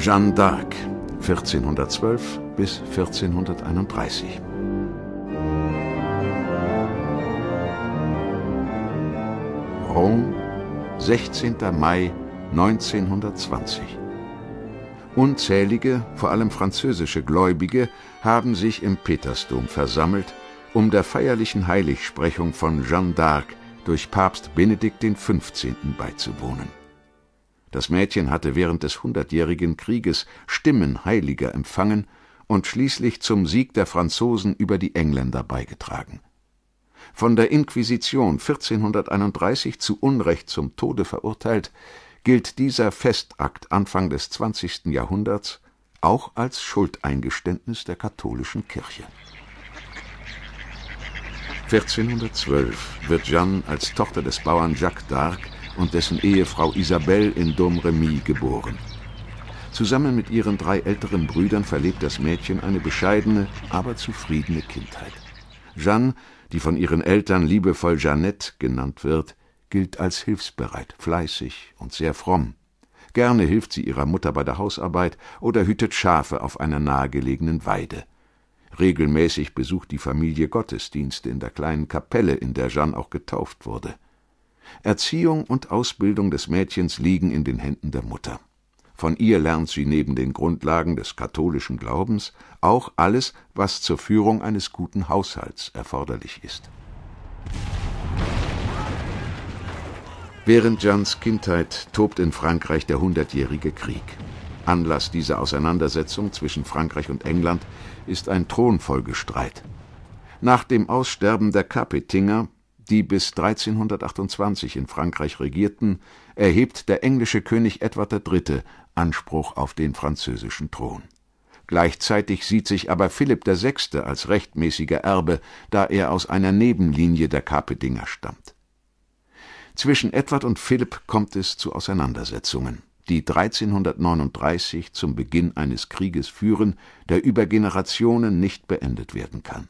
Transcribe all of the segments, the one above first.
Jeanne d'Arc, 1412 bis 1431. Rom, 16. Mai 1920. Unzählige, vor allem französische Gläubige, haben sich im Petersdom versammelt, um der feierlichen Heiligsprechung von Jeanne d'Arc durch Papst Benedikt XV. beizuwohnen. Das Mädchen hatte während des Hundertjährigen Krieges Stimmen Heiliger empfangen und schließlich zum Sieg der Franzosen über die Engländer beigetragen. Von der Inquisition 1431 zu Unrecht zum Tode verurteilt, gilt dieser Festakt Anfang des 20. Jahrhunderts auch als Schuldeingeständnis der katholischen Kirche. 1412 wird Jeanne als Tochter des Bauern Jacques d'Arc und dessen Ehefrau Isabelle in Domremy geboren. Zusammen mit ihren drei älteren Brüdern verlebt das Mädchen eine bescheidene, aber zufriedene Kindheit. Jeanne, die von ihren Eltern liebevoll Jeannette genannt wird, gilt als hilfsbereit, fleißig und sehr fromm. Gerne hilft sie ihrer Mutter bei der Hausarbeit oder hütet Schafe auf einer nahegelegenen Weide. Regelmäßig besucht die Familie Gottesdienste in der kleinen Kapelle, in der Jeanne auch getauft wurde. Erziehung und Ausbildung des Mädchens liegen in den Händen der Mutter. Von ihr lernt sie neben den Grundlagen des katholischen Glaubens auch alles, was zur Führung eines guten Haushalts erforderlich ist. Während Jeans Kindheit tobt in Frankreich der Hundertjährige Krieg. Anlass dieser Auseinandersetzung zwischen Frankreich und England ist ein Thronfolgestreit. Nach dem Aussterben der Capetinger, die bis 1328 in Frankreich regierten, erhebt der englische König Edward III. Anspruch auf den französischen Thron. Gleichzeitig sieht sich aber Philipp VI. als rechtmäßiger Erbe, da er aus einer Nebenlinie der Kapedinger stammt. Zwischen Edward und Philipp kommt es zu Auseinandersetzungen, die 1339 zum Beginn eines Krieges führen, der über Generationen nicht beendet werden kann.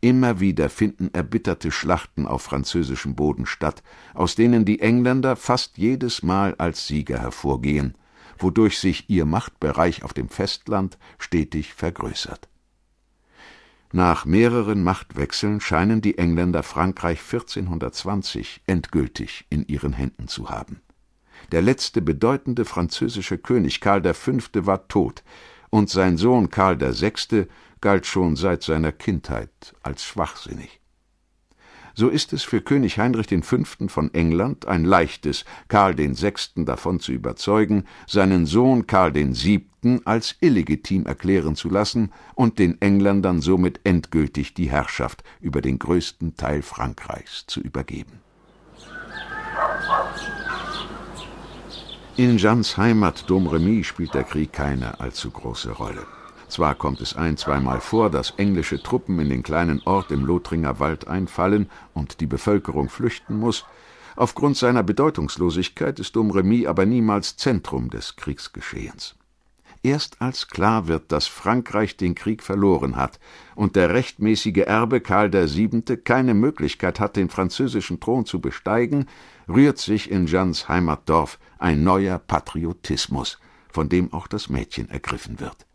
Immer wieder finden erbitterte Schlachten auf französischem Boden statt, aus denen die Engländer fast jedes Mal als Sieger hervorgehen, wodurch sich ihr Machtbereich auf dem Festland stetig vergrößert. Nach mehreren Machtwechseln scheinen die Engländer Frankreich 1420 endgültig in ihren Händen zu haben. Der letzte bedeutende französische König Karl V. war tot, und sein Sohn Karl VI galt schon seit seiner Kindheit als schwachsinnig. So ist es für König Heinrich V. von England ein leichtes, Karl VI. davon zu überzeugen, seinen Sohn Karl VII. als illegitim erklären zu lassen und den Engländern somit endgültig die Herrschaft über den größten Teil Frankreichs zu übergeben. In Jeans Heimat Domremy spielt der Krieg keine allzu große Rolle. Zwar kommt es ein, zweimal vor, dass englische Truppen in den kleinen Ort im Lothringer Wald einfallen und die Bevölkerung flüchten muss, aufgrund seiner Bedeutungslosigkeit ist Domremy aber niemals Zentrum des Kriegsgeschehens. Erst als klar wird, dass Frankreich den Krieg verloren hat und der rechtmäßige Erbe Karl VII. keine Möglichkeit hat, den französischen Thron zu besteigen, rührt sich in Jeans Heimatdorf ein neuer Patriotismus, von dem auch das Mädchen ergriffen wird.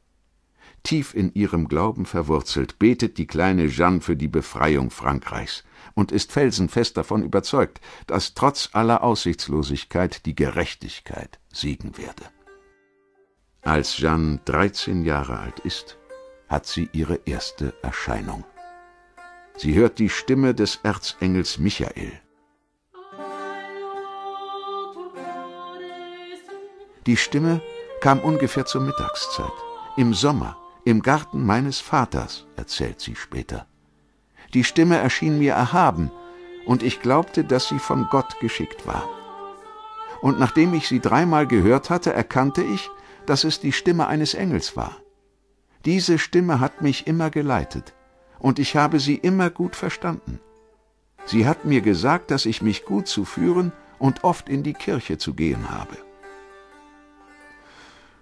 Tief in ihrem Glauben verwurzelt betet die kleine Jeanne für die Befreiung Frankreichs und ist felsenfest davon überzeugt, dass trotz aller Aussichtslosigkeit die Gerechtigkeit siegen werde. Als Jeanne 13 Jahre alt ist, hat sie ihre erste Erscheinung. Sie hört die Stimme des Erzengels Michael. Die Stimme kam ungefähr zur Mittagszeit, im Sommer, im Garten meines Vaters, erzählt sie später. Die Stimme erschien mir erhaben, und ich glaubte, dass sie von Gott geschickt war. Und nachdem ich sie dreimal gehört hatte, erkannte ich, dass es die Stimme eines Engels war. Diese Stimme hat mich immer geleitet, und ich habe sie immer gut verstanden. Sie hat mir gesagt, dass ich mich gut zu führen und oft in die Kirche zu gehen habe.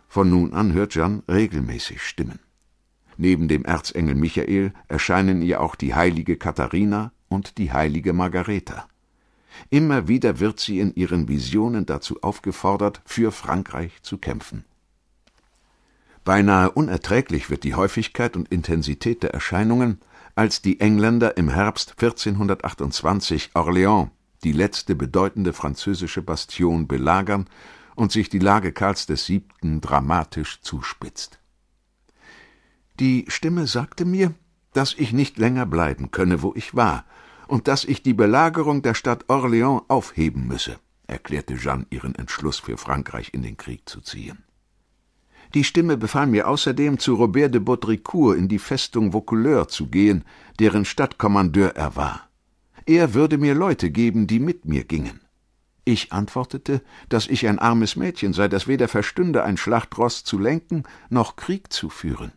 Von nun an hört Jan regelmäßig Stimmen. Neben dem Erzengel Michael erscheinen ihr auch die heilige Katharina und die heilige Margareta. Immer wieder wird sie in ihren Visionen dazu aufgefordert, für Frankreich zu kämpfen. Beinahe unerträglich wird die Häufigkeit und Intensität der Erscheinungen, als die Engländer im Herbst 1428 Orléans, die letzte bedeutende französische Bastion, belagern und sich die Lage Karls VII. dramatisch zuspitzt. Die Stimme sagte mir, dass ich nicht länger bleiben könne, wo ich war, und dass ich die Belagerung der Stadt Orléans aufheben müsse, erklärte Jeanne ihren Entschluss, für Frankreich in den Krieg zu ziehen. Die Stimme befahl mir außerdem, zu Robert de Baudricourt in die Festung Vaucouleurs zu gehen, deren Stadtkommandeur er war. Er würde mir Leute geben, die mit mir gingen. Ich antwortete, dass ich ein armes Mädchen sei, das weder verstünde, ein Schlachtross zu lenken, noch Krieg zu führen.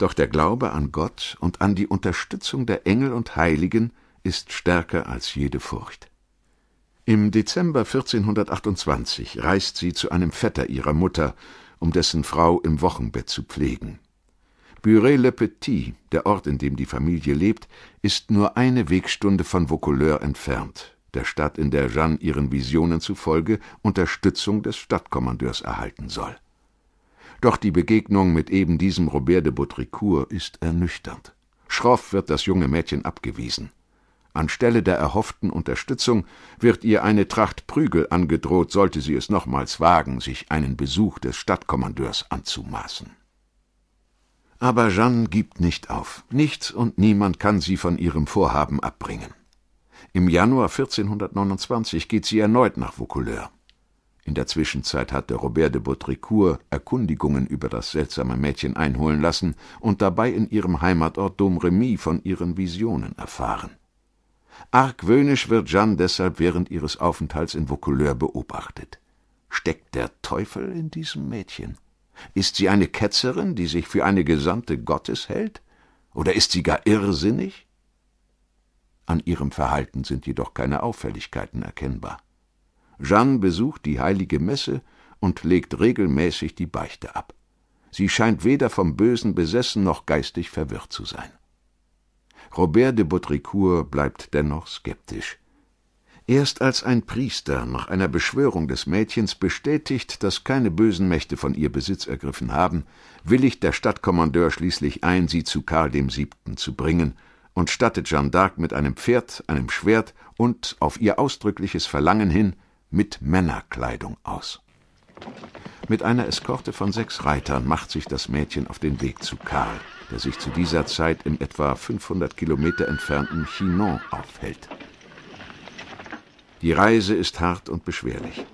Doch der Glaube an Gott und an die Unterstützung der Engel und Heiligen ist stärker als jede Furcht. Im Dezember 1428 reist sie zu einem Vetter ihrer Mutter, um dessen Frau im Wochenbett zu pflegen. Buret-le-Petit, der Ort, in dem die Familie lebt, ist nur eine Wegstunde von Vaucouleur entfernt, der Stadt, in der Jeanne ihren Visionen zufolge Unterstützung des Stadtkommandeurs erhalten soll. Doch die Begegnung mit eben diesem Robert de Baudricourt ist ernüchternd. Schroff wird das junge Mädchen abgewiesen. Anstelle der erhofften Unterstützung wird ihr eine Tracht Prügel angedroht, sollte sie es nochmals wagen, sich einen Besuch des Stadtkommandeurs anzumaßen. Aber Jeanne gibt nicht auf. Nichts und niemand kann sie von ihrem Vorhaben abbringen. Im Januar 1429 geht sie erneut nach Vaucouleurs. In der Zwischenzeit hatte Robert de Baudricourt Erkundigungen über das seltsame Mädchen einholen lassen und dabei in ihrem Heimatort Domremy von ihren Visionen erfahren. Argwöhnisch wird Jeanne deshalb während ihres Aufenthalts in Vaucouleurs beobachtet. Steckt der Teufel in diesem Mädchen? Ist sie eine Ketzerin, die sich für eine Gesandte Gottes hält? Oder ist sie gar irrsinnig? An ihrem Verhalten sind jedoch keine Auffälligkeiten erkennbar. Jeanne besucht die heilige Messe und legt regelmäßig die Beichte ab. Sie scheint weder vom Bösen besessen noch geistig verwirrt zu sein. Robert de Baudricourt bleibt dennoch skeptisch. Erst als ein Priester nach einer Beschwörung des Mädchens bestätigt, dass keine bösen Mächte von ihr Besitz ergriffen haben, willigt der Stadtkommandeur schließlich ein, sie zu Karl dem Siebten zu bringen und stattet Jeanne d'Arc mit einem Pferd, einem Schwert und, auf ihr ausdrückliches Verlangen hin, mit Männerkleidung aus. Mit einer Eskorte von sechs Reitern macht sich das Mädchen auf den Weg zu Karl, der sich zu dieser Zeit im etwa 500 Kilometer entfernten Chinon aufhält. Die Reise ist hart und beschwerlich.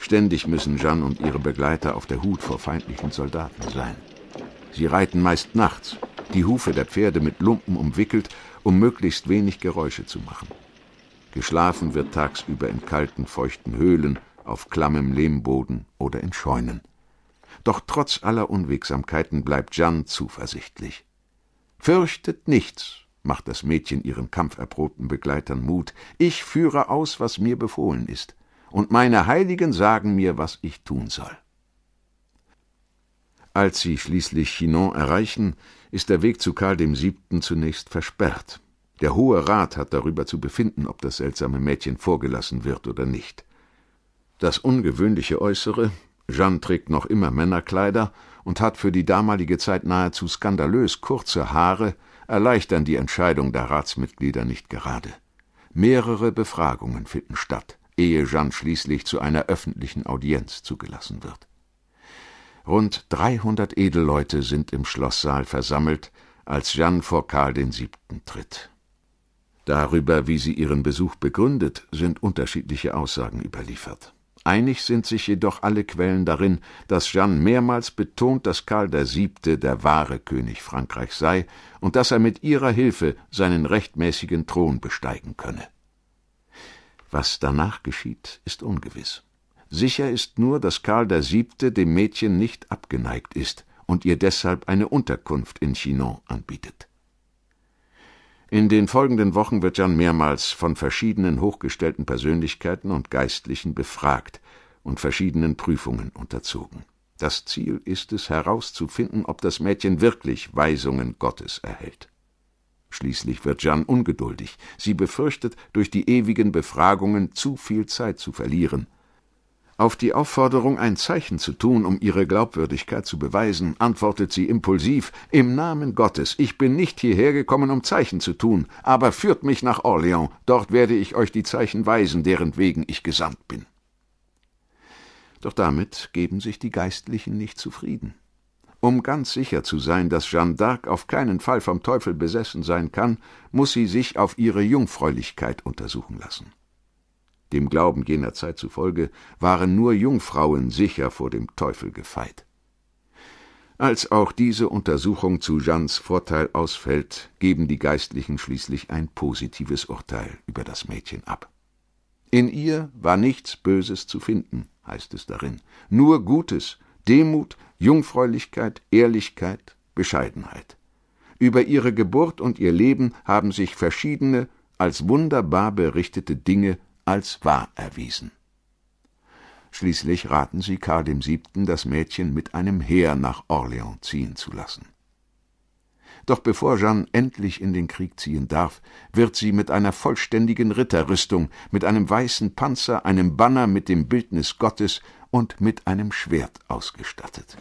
Ständig müssen Jeanne und ihre Begleiter auf der Hut vor feindlichen Soldaten sein. Sie reiten meist nachts, die Hufe der Pferde mit Lumpen umwickelt, um möglichst wenig Geräusche zu machen. Geschlafen wird tagsüber in kalten, feuchten Höhlen, auf klammem Lehmboden oder in Scheunen. Doch trotz aller Unwegsamkeiten bleibt Jeanne zuversichtlich. Fürchtet nichts, macht das Mädchen ihren kampferprobten Begleitern Mut. Ich führe aus, was mir befohlen ist, und meine Heiligen sagen mir, was ich tun soll. Als sie schließlich Chinon erreichen, ist der Weg zu Karl dem Siebten zunächst versperrt. Der Hohe Rat hat darüber zu befinden, ob das seltsame Mädchen vorgelassen wird oder nicht. Das ungewöhnliche Äußere, Jeanne trägt noch immer Männerkleider und hat für die damalige Zeit nahezu skandalös kurze Haare, erleichtern die Entscheidung der Ratsmitglieder nicht gerade. Mehrere Befragungen finden statt, ehe Jeanne schließlich zu einer öffentlichen Audienz zugelassen wird. Rund 300 Edelleute sind im Schlosssaal versammelt, als Jeanne vor Karl VII. tritt. Darüber, wie sie ihren Besuch begründet, sind unterschiedliche Aussagen überliefert. Einig sind sich jedoch alle Quellen darin, dass Jeanne mehrmals betont, dass Karl VII. der wahre König Frankreichs sei und dass er mit ihrer Hilfe seinen rechtmäßigen Thron besteigen könne. Was danach geschieht, ist ungewiss. Sicher ist nur, dass Karl VII. dem Mädchen nicht abgeneigt ist und ihr deshalb eine Unterkunft in Chinon anbietet. In den folgenden Wochen wird Jan mehrmals von verschiedenen hochgestellten Persönlichkeiten und Geistlichen befragt und verschiedenen Prüfungen unterzogen. Das Ziel ist es, herauszufinden, ob das Mädchen wirklich Weisungen Gottes erhält. Schließlich wird Jeanne ungeduldig. Sie befürchtet, durch die ewigen Befragungen zu viel Zeit zu verlieren – auf die Aufforderung, ein Zeichen zu tun, um ihre Glaubwürdigkeit zu beweisen, antwortet sie impulsiv Im Namen Gottes, ich bin nicht hierher gekommen, um Zeichen zu tun, aber führt mich nach Orléans, dort werde ich euch die Zeichen weisen, deren wegen ich gesandt bin. Doch damit geben sich die Geistlichen nicht zufrieden. Um ganz sicher zu sein, dass Jeanne d'Arc auf keinen Fall vom Teufel besessen sein kann, muss sie sich auf ihre Jungfräulichkeit untersuchen lassen. Dem Glauben jener Zeit zufolge waren nur Jungfrauen sicher vor dem Teufel gefeit. Als auch diese Untersuchung zu Jeans Vorteil ausfällt, geben die Geistlichen schließlich ein positives Urteil über das Mädchen ab. In ihr war nichts Böses zu finden, heißt es darin, nur Gutes, Demut, Jungfräulichkeit, Ehrlichkeit, Bescheidenheit. Über ihre Geburt und ihr Leben haben sich verschiedene, als wunderbar berichtete Dinge als wahr erwiesen. Schließlich raten sie Karl VII., das Mädchen mit einem Heer nach Orléans ziehen zu lassen. Doch bevor Jeanne endlich in den Krieg ziehen darf, wird sie mit einer vollständigen Ritterrüstung, mit einem weißen Panzer, einem Banner mit dem Bildnis Gottes und mit einem Schwert ausgestattet.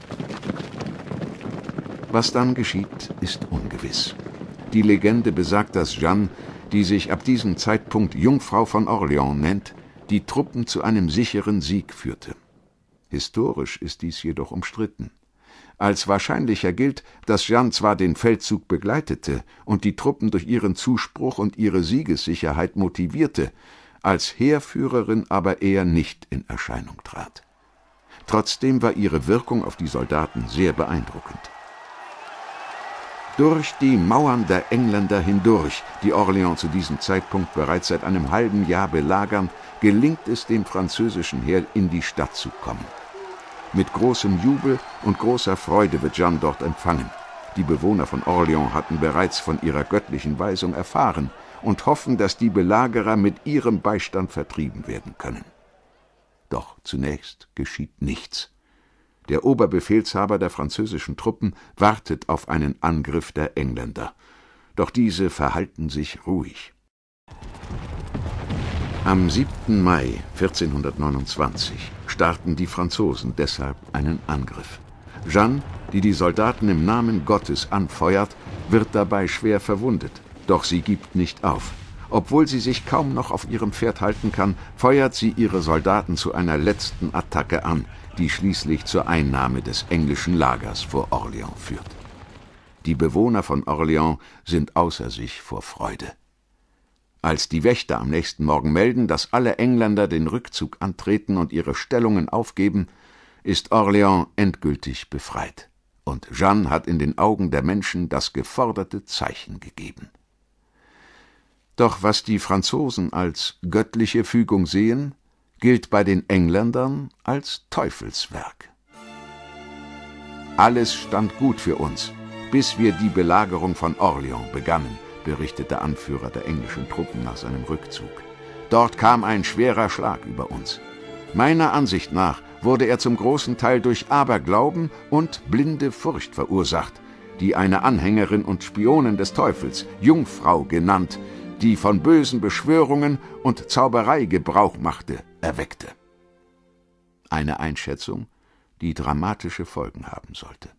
Was dann geschieht, ist ungewiss. Die Legende besagt, dass Jeanne die sich ab diesem Zeitpunkt Jungfrau von Orleans nennt, die Truppen zu einem sicheren Sieg führte. Historisch ist dies jedoch umstritten. Als wahrscheinlicher gilt, dass Jeanne zwar den Feldzug begleitete und die Truppen durch ihren Zuspruch und ihre Siegessicherheit motivierte, als Heerführerin aber eher nicht in Erscheinung trat. Trotzdem war ihre Wirkung auf die Soldaten sehr beeindruckend durch die Mauern der Engländer hindurch, die Orléans zu diesem Zeitpunkt bereits seit einem halben Jahr belagern, gelingt es dem französischen Heer, in die Stadt zu kommen. Mit großem Jubel und großer Freude wird Jeanne dort empfangen. Die Bewohner von Orléans hatten bereits von ihrer göttlichen Weisung erfahren und hoffen, dass die Belagerer mit ihrem Beistand vertrieben werden können. Doch zunächst geschieht nichts. Der Oberbefehlshaber der französischen Truppen wartet auf einen Angriff der Engländer. Doch diese verhalten sich ruhig. Am 7. Mai 1429 starten die Franzosen deshalb einen Angriff. Jeanne, die die Soldaten im Namen Gottes anfeuert, wird dabei schwer verwundet. Doch sie gibt nicht auf. Obwohl sie sich kaum noch auf ihrem Pferd halten kann, feuert sie ihre Soldaten zu einer letzten Attacke an die schließlich zur Einnahme des englischen Lagers vor Orléans führt. Die Bewohner von Orléans sind außer sich vor Freude. Als die Wächter am nächsten Morgen melden, dass alle Engländer den Rückzug antreten und ihre Stellungen aufgeben, ist Orléans endgültig befreit. Und Jeanne hat in den Augen der Menschen das geforderte Zeichen gegeben. Doch was die Franzosen als göttliche Fügung sehen, gilt bei den Engländern als Teufelswerk. Alles stand gut für uns, bis wir die Belagerung von Orleans begannen, berichtet der Anführer der englischen Truppen nach seinem Rückzug. Dort kam ein schwerer Schlag über uns. Meiner Ansicht nach wurde er zum großen Teil durch Aberglauben und blinde Furcht verursacht, die eine Anhängerin und Spionin des Teufels, Jungfrau genannt, die von bösen Beschwörungen und Zauberei Gebrauch machte, erweckte. Eine Einschätzung, die dramatische Folgen haben sollte.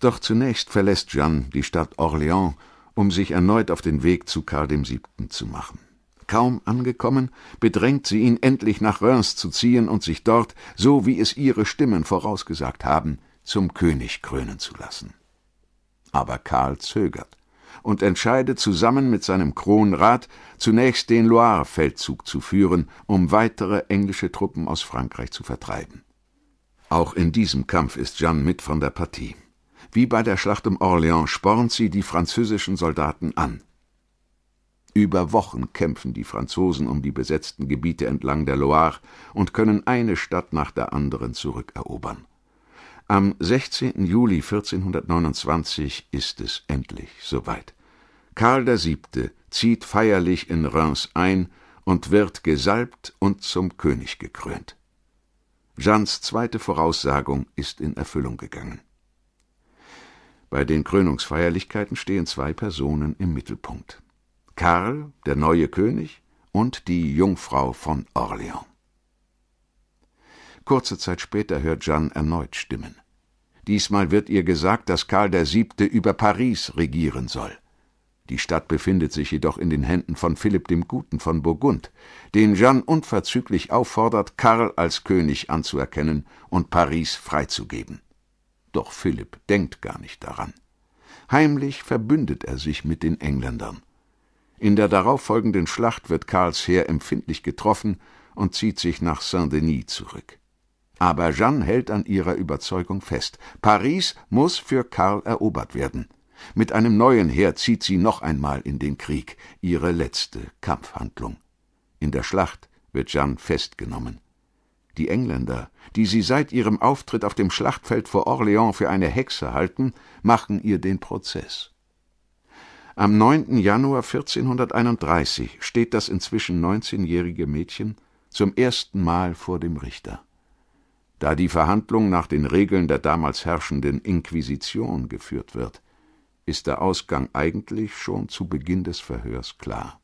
Doch zunächst verlässt Jeanne die Stadt Orléans, um sich erneut auf den Weg zu Karl VII. zu machen. Kaum angekommen, bedrängt sie ihn endlich nach Reims zu ziehen und sich dort, so wie es ihre Stimmen vorausgesagt haben, zum König krönen zu lassen. Aber Karl zögert und entscheidet zusammen mit seinem Kronrat, zunächst den Loire-Feldzug zu führen, um weitere englische Truppen aus Frankreich zu vertreiben. Auch in diesem Kampf ist Jeanne mit von der Partie. Wie bei der Schlacht um Orléans spornt sie die französischen Soldaten an. Über Wochen kämpfen die Franzosen um die besetzten Gebiete entlang der Loire und können eine Stadt nach der anderen zurückerobern. Am 16. Juli 1429 ist es endlich soweit. Karl VII. zieht feierlich in Reims ein und wird gesalbt und zum König gekrönt. Jeans zweite Voraussagung ist in Erfüllung gegangen. Bei den Krönungsfeierlichkeiten stehen zwei Personen im Mittelpunkt. Karl, der neue König, und die Jungfrau von Orléans. Kurze Zeit später hört Jeanne erneut Stimmen. Diesmal wird ihr gesagt, dass Karl VII. über Paris regieren soll. Die Stadt befindet sich jedoch in den Händen von Philipp dem Guten von Burgund, den Jeanne unverzüglich auffordert, Karl als König anzuerkennen und Paris freizugeben. Doch Philipp denkt gar nicht daran. Heimlich verbündet er sich mit den Engländern. In der darauffolgenden Schlacht wird Karls Heer empfindlich getroffen und zieht sich nach Saint-Denis zurück. Aber Jeanne hält an ihrer Überzeugung fest. Paris muss für Karl erobert werden. Mit einem neuen Heer zieht sie noch einmal in den Krieg, ihre letzte Kampfhandlung. In der Schlacht wird Jeanne festgenommen. Die Engländer, die sie seit ihrem Auftritt auf dem Schlachtfeld vor Orléans für eine Hexe halten, machen ihr den Prozess. Am 9. Januar 1431 steht das inzwischen 19-jährige Mädchen zum ersten Mal vor dem Richter. Da die Verhandlung nach den Regeln der damals herrschenden Inquisition geführt wird, ist der Ausgang eigentlich schon zu Beginn des Verhörs klar.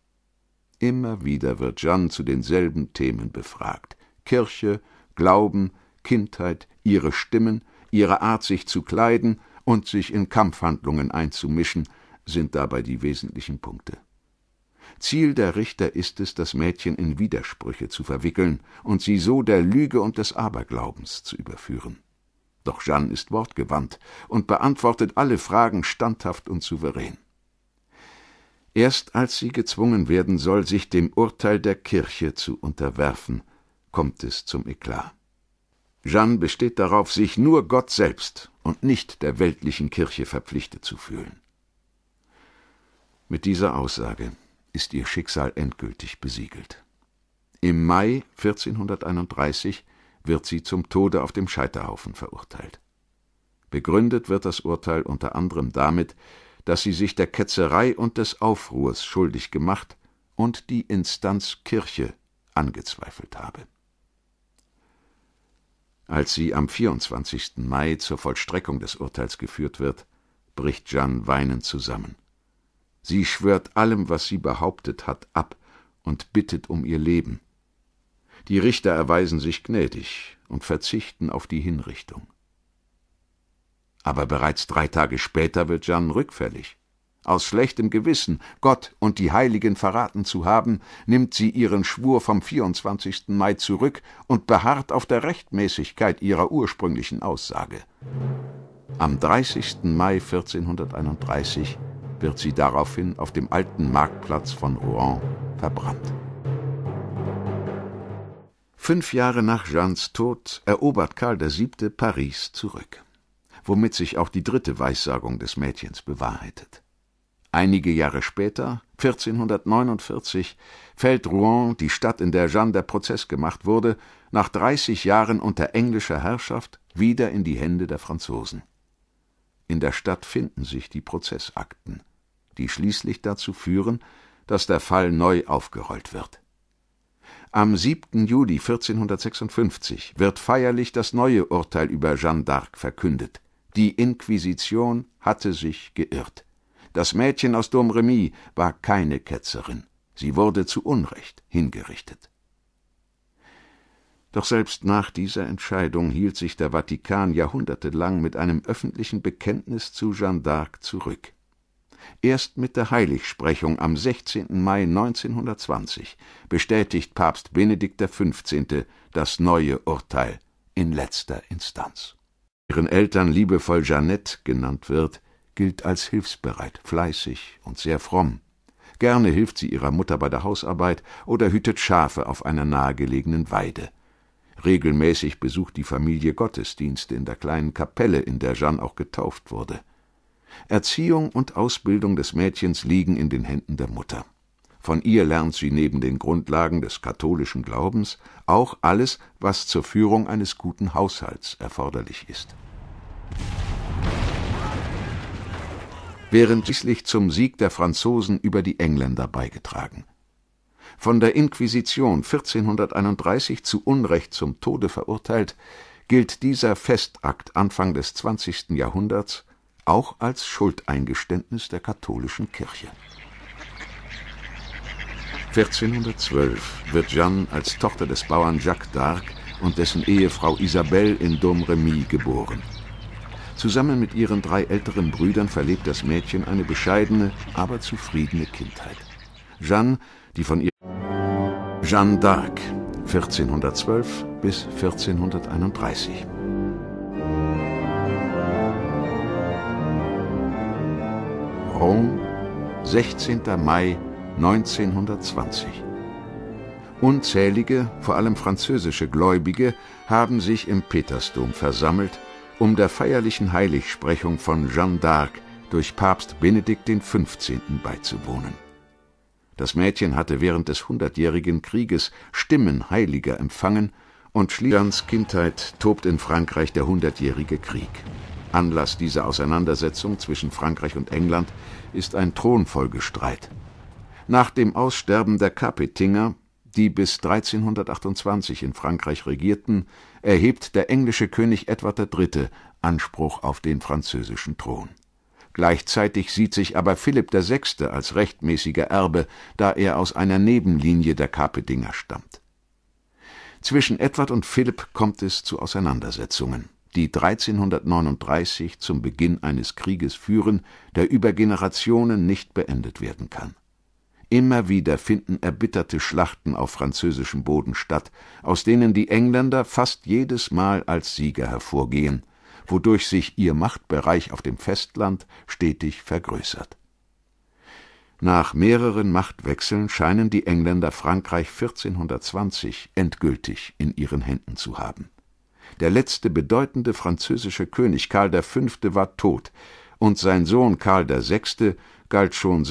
Immer wieder wird Jeanne zu denselben Themen befragt. Kirche, Glauben, Kindheit, ihre Stimmen, ihre Art, sich zu kleiden und sich in Kampfhandlungen einzumischen, sind dabei die wesentlichen Punkte. Ziel der Richter ist es, das Mädchen in Widersprüche zu verwickeln und sie so der Lüge und des Aberglaubens zu überführen. Doch Jeanne ist wortgewandt und beantwortet alle Fragen standhaft und souverän. Erst als sie gezwungen werden soll, sich dem Urteil der Kirche zu unterwerfen, kommt es zum Eklat. Jeanne besteht darauf, sich nur Gott selbst und nicht der weltlichen Kirche verpflichtet zu fühlen. Mit dieser Aussage ist ihr Schicksal endgültig besiegelt. Im Mai 1431 wird sie zum Tode auf dem Scheiterhaufen verurteilt. Begründet wird das Urteil unter anderem damit, dass sie sich der Ketzerei und des Aufruhrs schuldig gemacht und die Instanz Kirche angezweifelt habe. Als sie am 24. Mai zur Vollstreckung des Urteils geführt wird, bricht Jeanne weinend zusammen. Sie schwört allem, was sie behauptet hat, ab und bittet um ihr Leben. Die Richter erweisen sich gnädig und verzichten auf die Hinrichtung. Aber bereits drei Tage später wird Jeanne rückfällig. Aus schlechtem Gewissen, Gott und die Heiligen verraten zu haben, nimmt sie ihren Schwur vom 24. Mai zurück und beharrt auf der Rechtmäßigkeit ihrer ursprünglichen Aussage. Am 30. Mai 1431 wird sie daraufhin auf dem alten Marktplatz von Rouen verbrannt. Fünf Jahre nach Jeannes Tod erobert Karl VII. Paris zurück, womit sich auch die dritte Weissagung des Mädchens bewahrheitet. Einige Jahre später, 1449, fällt Rouen, die Stadt, in der Jeanne der Prozess gemacht wurde, nach 30 Jahren unter englischer Herrschaft wieder in die Hände der Franzosen. In der Stadt finden sich die Prozessakten, die schließlich dazu führen, dass der Fall neu aufgerollt wird. Am 7. Juli 1456 wird feierlich das neue Urteil über Jeanne d'Arc verkündet. Die Inquisition hatte sich geirrt. Das Mädchen aus Domremy war keine Ketzerin. Sie wurde zu Unrecht hingerichtet. Doch selbst nach dieser Entscheidung hielt sich der Vatikan jahrhundertelang mit einem öffentlichen Bekenntnis zu Jeanne d'Arc zurück. Erst mit der Heiligsprechung am 16. Mai 1920 bestätigt Papst Benedikt XV. das neue Urteil in letzter Instanz. Ihren Eltern liebevoll Jeannette genannt wird, gilt als hilfsbereit, fleißig und sehr fromm. Gerne hilft sie ihrer Mutter bei der Hausarbeit oder hütet Schafe auf einer nahegelegenen Weide. Regelmäßig besucht die Familie Gottesdienste in der kleinen Kapelle, in der Jeanne auch getauft wurde. Erziehung und Ausbildung des Mädchens liegen in den Händen der Mutter. Von ihr lernt sie neben den Grundlagen des katholischen Glaubens auch alles, was zur Führung eines guten Haushalts erforderlich ist. Während schließlich zum Sieg der Franzosen über die Engländer beigetragen. Von der Inquisition 1431 zu Unrecht zum Tode verurteilt, gilt dieser Festakt Anfang des 20. Jahrhunderts auch als Schuldeingeständnis der katholischen Kirche. 1412 wird Jeanne als Tochter des Bauern Jacques d'Arc und dessen Ehefrau Isabelle in Domremy geboren. Zusammen mit ihren drei älteren Brüdern verlebt das Mädchen eine bescheidene, aber zufriedene Kindheit. Jeanne, die von ihr Jeanne d'Arc, 1412 bis 1431. Caron, 16. Mai 1920. Unzählige, vor allem französische Gläubige, haben sich im Petersdom versammelt, um der feierlichen Heiligsprechung von Jeanne d'Arc durch Papst Benedikt XV. beizuwohnen. Das Mädchen hatte während des Hundertjährigen Krieges Stimmen Heiliger empfangen und schließlich Kindheit tobt in Frankreich der Hundertjährige Krieg. Anlass dieser Auseinandersetzung zwischen Frankreich und England ist ein Thronfolgestreit. Nach dem Aussterben der Capetinger, die bis 1328 in Frankreich regierten, erhebt der englische König Edward III. Anspruch auf den französischen Thron. Gleichzeitig sieht sich aber Philipp VI. als rechtmäßiger Erbe, da er aus einer Nebenlinie der Capetinger stammt. Zwischen Edward und Philipp kommt es zu Auseinandersetzungen die 1339 zum Beginn eines Krieges führen, der über Generationen nicht beendet werden kann. Immer wieder finden erbitterte Schlachten auf französischem Boden statt, aus denen die Engländer fast jedes Mal als Sieger hervorgehen, wodurch sich ihr Machtbereich auf dem Festland stetig vergrößert. Nach mehreren Machtwechseln scheinen die Engländer Frankreich 1420 endgültig in ihren Händen zu haben. Der letzte bedeutende französische König Karl V. war tot, und sein Sohn Karl VI. galt schon